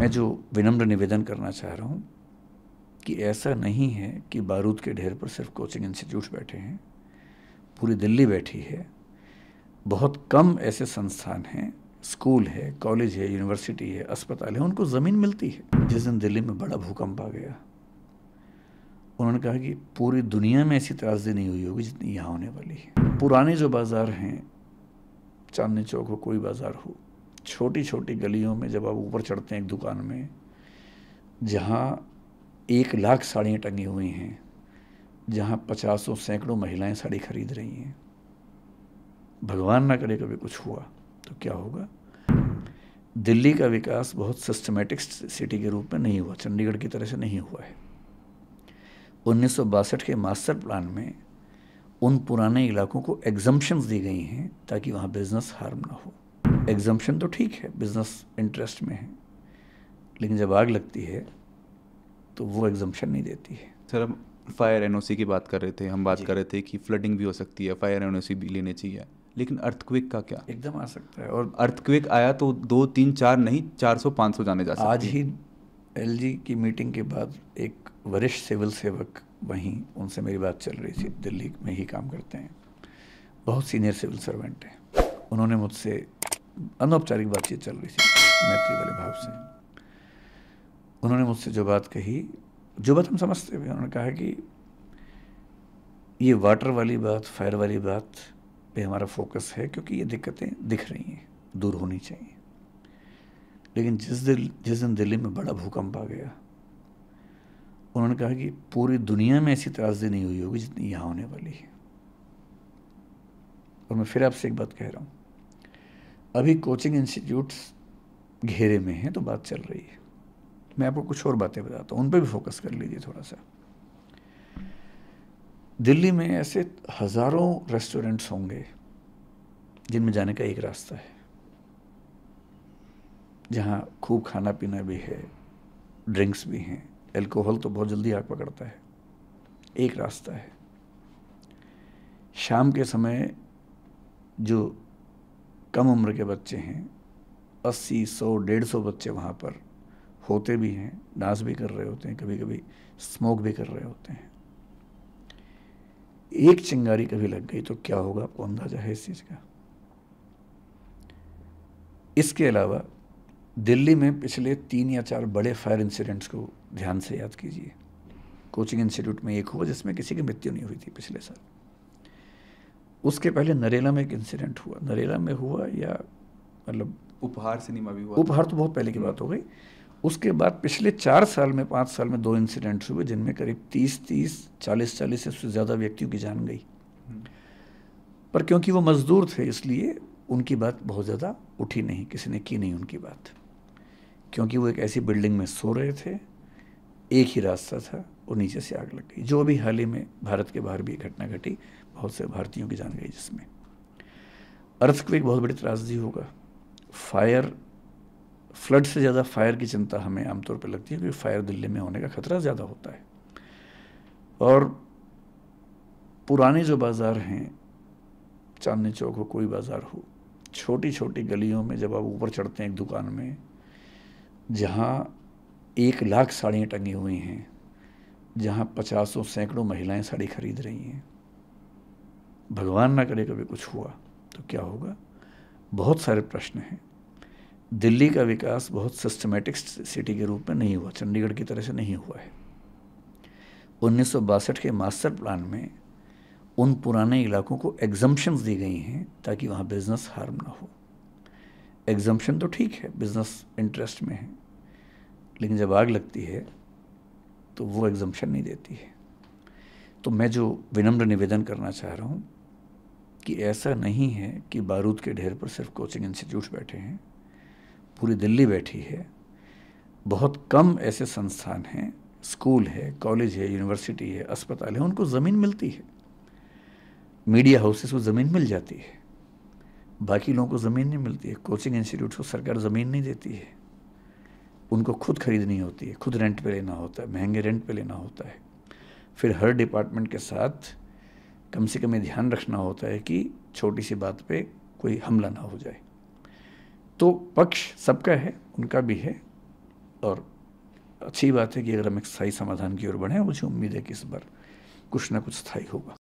मैं जो विनम्र निवेदन करना चाह रहा हूँ कि ऐसा नहीं है कि बारूद के ढेर पर सिर्फ कोचिंग इंस्टीट्यूट बैठे हैं पूरी दिल्ली बैठी है बहुत कम ऐसे संस्थान हैं स्कूल है कॉलेज है यूनिवर्सिटी है अस्पताल है उनको ज़मीन मिलती है जिस दिन दिल्ली में बड़ा भूकंप आ गया उन्होंने कहा कि पूरी दुनिया में ऐसी त्रासदी नहीं हुई होगी जितनी यहाँ होने वाली है पुराने जो बाज़ार हैं चांदनी चौक हो कोई बाज़ार हो छोटी छोटी गलियों में जब आप ऊपर चढ़ते हैं एक दुकान में जहाँ एक लाख साड़ियाँ टंगी हुई हैं जहाँ पचासों सैकड़ों महिलाएं साड़ी खरीद रही हैं भगवान ना करे कभी कुछ हुआ तो क्या होगा दिल्ली का विकास बहुत सिस्टमेटिक सिटी के रूप में नहीं हुआ चंडीगढ़ की तरह से नहीं हुआ है उन्नीस के मास्टर प्लान में उन पुराने इलाकों को एग्जम्पन्स दी गई हैं ताकि वहाँ बिजनेस हार्म ना हो एग्जम्पन तो ठीक है बिजनेस इंटरेस्ट में है लेकिन जब आग लगती है तो वो एग्ज़म्पन नहीं देती है सर हम फायर एन की बात कर रहे थे हम बात कर रहे थे कि फ्लडिंग भी हो सकती है फायर एन भी लेने चाहिए लेकिन अर्थक्विक का क्या एकदम आ सकता है और अर्थक्विक आया तो दो तीन चार नहीं चार सौ पाँच सौ जाने जा सकते आज ही एल की मीटिंग के बाद एक वरिष्ठ सिविल सेवक वहीं उनसे मेरी बात चल रही थी दिल्ली में ही काम करते हैं बहुत सीनियर सिविल सर्वेंट हैं उन्होंने मुझसे अनौपचारिक बातचीत चल रही थी मैत्री वाले भाव से उन्होंने मुझसे जो बात कही जो बात हम समझते हुए उन्होंने कहा कि ये वाटर वाली बात फायर वाली बात पे हमारा फोकस है क्योंकि ये दिक्कतें दिख रही हैं दूर होनी चाहिए लेकिन जिस दिल जिस दिन दिल्ली में बड़ा भूकंप आ गया उन्होंने कहा कि पूरी दुनिया में ऐसी त्रासदी नहीं हुई होगी जितनी यहाँ होने वाली है और मैं फिर आपसे एक बात कह रहा हूँ अभी कोचिंग इंस्टीट्यूट्स घेरे में हैं तो बात चल रही है मैं आपको कुछ और बातें बताता हूँ उन पर भी फोकस कर लीजिए थोड़ा सा दिल्ली में ऐसे हज़ारों रेस्टोरेंट्स होंगे जिनमें जाने का एक रास्ता है जहाँ खूब खाना पीना भी है ड्रिंक्स भी हैं एल्कोहल तो बहुत जल्दी आग पकड़ता है एक रास्ता है शाम के समय जो कम उम्र के बच्चे हैं अस्सी सौ डेढ़ सौ बच्चे वहाँ पर होते भी हैं डांस भी कर रहे होते हैं कभी कभी स्मोक भी कर रहे होते हैं एक चिंगारी कभी लग गई तो क्या होगा आपको अंदाजा है इस चीज़ का इसके अलावा दिल्ली में पिछले तीन या चार बड़े फायर इंसिडेंट्स को ध्यान से याद कीजिए कोचिंग इंस्टीट्यूट में एक हुआ जिसमें किसी की मृत्यु नहीं हुई थी पिछले साल उसके पहले नरेला में एक इंसिडेंट हुआ नरेला में हुआ या मतलब उपहार सिनेमा भी हुआ उपहार तो बहुत पहले की हम्म। बात हो गई उसके बाद पिछले चार साल में पाँच साल में दो इंसिडेंट्स हुए जिनमें करीब तीस तीस चालीस चालीस से ज़्यादा व्यक्तियों की जान गई हम्म। पर क्योंकि वो मज़दूर थे इसलिए उनकी बात बहुत ज़्यादा उठी नहीं किसी ने की नहीं उनकी बात क्योंकि वो एक ऐसी बिल्डिंग में सो रहे थे एक ही रास्ता था और नीचे से आग लग गई जो भी हाल ही में भारत के बाहर भी घटना घटी बहुत से भारतीयों की जान गई जिसमें एक बहुत बड़ी त्रासदी होगा फायर फ्लड से ज़्यादा फायर की चिंता हमें आमतौर पर लगती है क्योंकि फायर दिल्ली में होने का खतरा ज़्यादा होता है और पुराने जो बाज़ार हैं चांदनी चौक हो कोई बाज़ार हो छोटी छोटी गलियों में जब आप ऊपर चढ़ते हैं एक दुकान में जहाँ एक लाख साड़ियाँ टंगी हुई हैं जहाँ पचासों सैकड़ों महिलाएं साड़ी खरीद रही हैं भगवान ना करे कभी कुछ हुआ तो क्या होगा बहुत सारे प्रश्न हैं दिल्ली का विकास बहुत सिस्टमेटिक सिटी के रूप में नहीं हुआ चंडीगढ़ की तरह से नहीं हुआ है उन्नीस के मास्टर प्लान में उन पुराने इलाकों को एग्जम्पन्स दी गई हैं ताकि वहाँ बिज़नेस हार्म ना हो एग्जम्पन तो ठीक है बिज़नेस इंटरेस्ट में है लेकिन जब आग लगती है तो वो एग्जम्पन नहीं देती है तो मैं जो विनम्र निवेदन करना चाह रहा हूँ कि ऐसा नहीं है कि बारूद के ढेर पर सिर्फ कोचिंग इंस्टीट्यूट बैठे हैं पूरी दिल्ली बैठी है बहुत कम ऐसे संस्थान हैं स्कूल है कॉलेज है यूनिवर्सिटी है अस्पताल है उनको ज़मीन मिलती है मीडिया हाउसेस को ज़मीन मिल जाती है बाकी लोगों को ज़मीन नहीं मिलती है कोचिंग इंस्टीट्यूट को सरकार ज़मीन नहीं देती है उनको खुद खरीदनी होती है खुद रेंट पे लेना होता है महंगे रेंट पे लेना होता है फिर हर डिपार्टमेंट के साथ कम से कम ये ध्यान रखना होता है कि छोटी सी बात पे कोई हमला ना हो जाए तो पक्ष सबका है उनका भी है और अच्छी बात है कि अगर हम एक स्थायी समाधान की ओर बढ़ें मुझे उम्मीद है कि इस बार कुछ ना कुछ स्थायी होगा